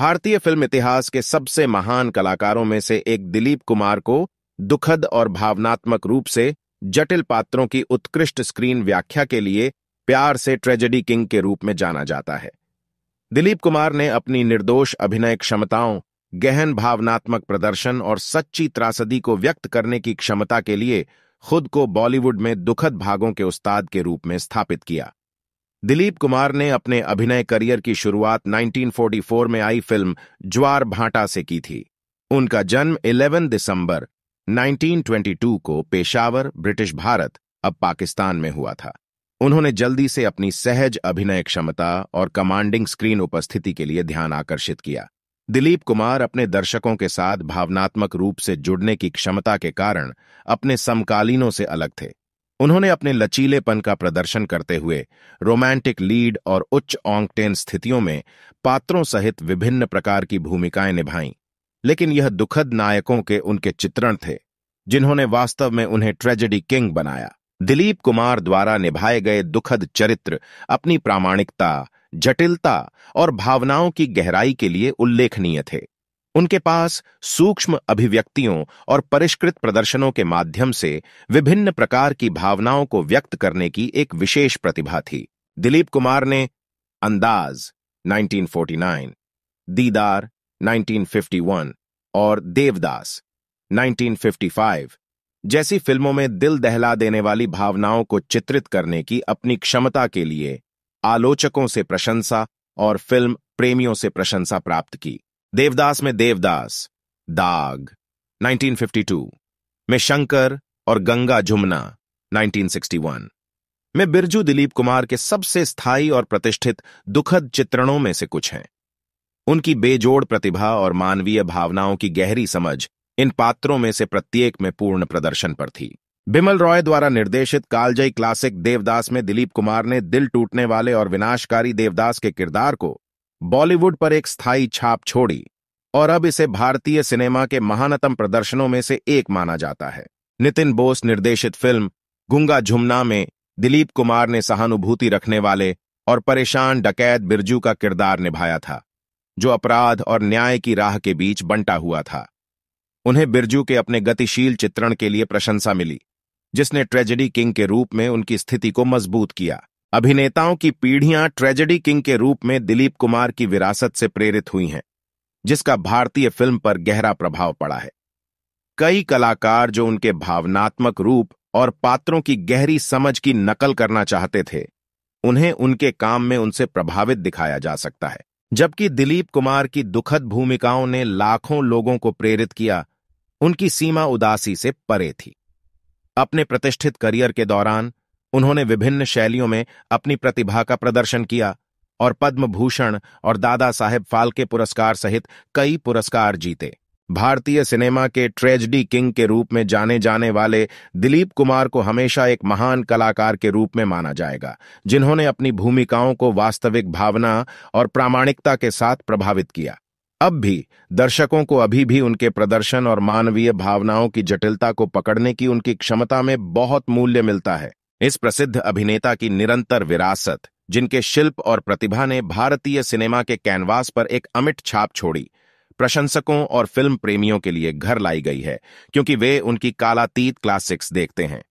भारतीय फिल्म इतिहास के सबसे महान कलाकारों में से एक दिलीप कुमार को दुखद और भावनात्मक रूप से जटिल पात्रों की उत्कृष्ट स्क्रीन व्याख्या के लिए प्यार से ट्रेजेडी किंग के रूप में जाना जाता है दिलीप कुमार ने अपनी निर्दोष अभिनय क्षमताओं गहन भावनात्मक प्रदर्शन और सच्ची त्रासदी को व्यक्त करने की क्षमता के लिए खुद को बॉलीवुड में दुखद भागों के उस्ताद के रूप में स्थापित किया दिलीप कुमार ने अपने अभिनय करियर की शुरुआत 1944 में आई फिल्म ज्वार भाटा से की थी उनका जन्म 11 दिसंबर 1922 को पेशावर ब्रिटिश भारत अब पाकिस्तान में हुआ था उन्होंने जल्दी से अपनी सहज अभिनय क्षमता और कमांडिंग स्क्रीन उपस्थिति के लिए ध्यान आकर्षित किया दिलीप कुमार अपने दर्शकों के साथ भावनात्मक रूप से जुड़ने की क्षमता के कारण अपने समकालीनों से अलग थे उन्होंने अपने लचीलेपन का प्रदर्शन करते हुए रोमांटिक लीड और उच्च ऑंगटेन स्थितियों में पात्रों सहित विभिन्न प्रकार की भूमिकाएं निभाईं लेकिन यह दुखद नायकों के उनके चित्रण थे जिन्होंने वास्तव में उन्हें ट्रेजेडी किंग बनाया दिलीप कुमार द्वारा निभाए गए दुखद चरित्र अपनी प्रामाणिकता जटिलता और भावनाओं की गहराई के लिए उल्लेखनीय थे उनके पास सूक्ष्म अभिव्यक्तियों और परिष्कृत प्रदर्शनों के माध्यम से विभिन्न प्रकार की भावनाओं को व्यक्त करने की एक विशेष प्रतिभा थी दिलीप कुमार ने अंदाज 1949, दीदार 1951 और देवदास 1955 जैसी फिल्मों में दिल दहला देने वाली भावनाओं को चित्रित करने की अपनी क्षमता के लिए आलोचकों से प्रशंसा और फिल्म प्रेमियों से प्रशंसा प्राप्त की देवदास में देवदास दाग 1952 में शंकर और गंगा जुमना 1961 में बिरजू दिलीप कुमार के सबसे स्थायी और प्रतिष्ठित दुखद चित्रणों में से कुछ हैं उनकी बेजोड़ प्रतिभा और मानवीय भावनाओं की गहरी समझ इन पात्रों में से प्रत्येक में पूर्ण प्रदर्शन पर थी बिमल रॉय द्वारा निर्देशित कालजयी क्लासिक देवदास में दिलीप कुमार ने दिल टूटने वाले और विनाशकारी देवदास के किरदार को बॉलीवुड पर एक स्थायी छाप छोड़ी और अब इसे भारतीय सिनेमा के महानतम प्रदर्शनों में से एक माना जाता है नितिन बोस निर्देशित फिल्म गुंगा झुमना में दिलीप कुमार ने सहानुभूति रखने वाले और परेशान डकैत बिरजू का किरदार निभाया था जो अपराध और न्याय की राह के बीच बंटा हुआ था उन्हें बिरजू के अपने गतिशील चित्रण के लिए प्रशंसा मिली जिसने ट्रेजेडी किंग के रूप में उनकी स्थिति को मजबूत किया अभिनेताओं की पीढ़ियां ट्रेजेडी किंग के रूप में दिलीप कुमार की विरासत से प्रेरित हुई हैं जिसका भारतीय फिल्म पर गहरा प्रभाव पड़ा है कई कलाकार जो उनके भावनात्मक रूप और पात्रों की गहरी समझ की नकल करना चाहते थे उन्हें उनके काम में उनसे प्रभावित दिखाया जा सकता है जबकि दिलीप कुमार की दुखद भूमिकाओं ने लाखों लोगों को प्रेरित किया उनकी सीमा उदासी से परे थी अपने प्रतिष्ठित करियर के दौरान उन्होंने विभिन्न शैलियों में अपनी प्रतिभा का प्रदर्शन किया और पद्म भूषण और दादा साहेब फाल्के पुरस्कार सहित कई पुरस्कार जीते भारतीय सिनेमा के ट्रेजडी किंग के रूप में जाने जाने वाले दिलीप कुमार को हमेशा एक महान कलाकार के रूप में माना जाएगा जिन्होंने अपनी भूमिकाओं को वास्तविक भावना और प्रामाणिकता के साथ प्रभावित किया अब भी दर्शकों को अभी भी उनके प्रदर्शन और मानवीय भावनाओं की जटिलता को पकड़ने की उनकी क्षमता में बहुत मूल्य मिलता है इस प्रसिद्ध अभिनेता की निरंतर विरासत जिनके शिल्प और प्रतिभा ने भारतीय सिनेमा के कैनवास पर एक अमिट छाप छोड़ी प्रशंसकों और फिल्म प्रेमियों के लिए घर लाई गई है क्योंकि वे उनकी कालातीत क्लासिक्स देखते हैं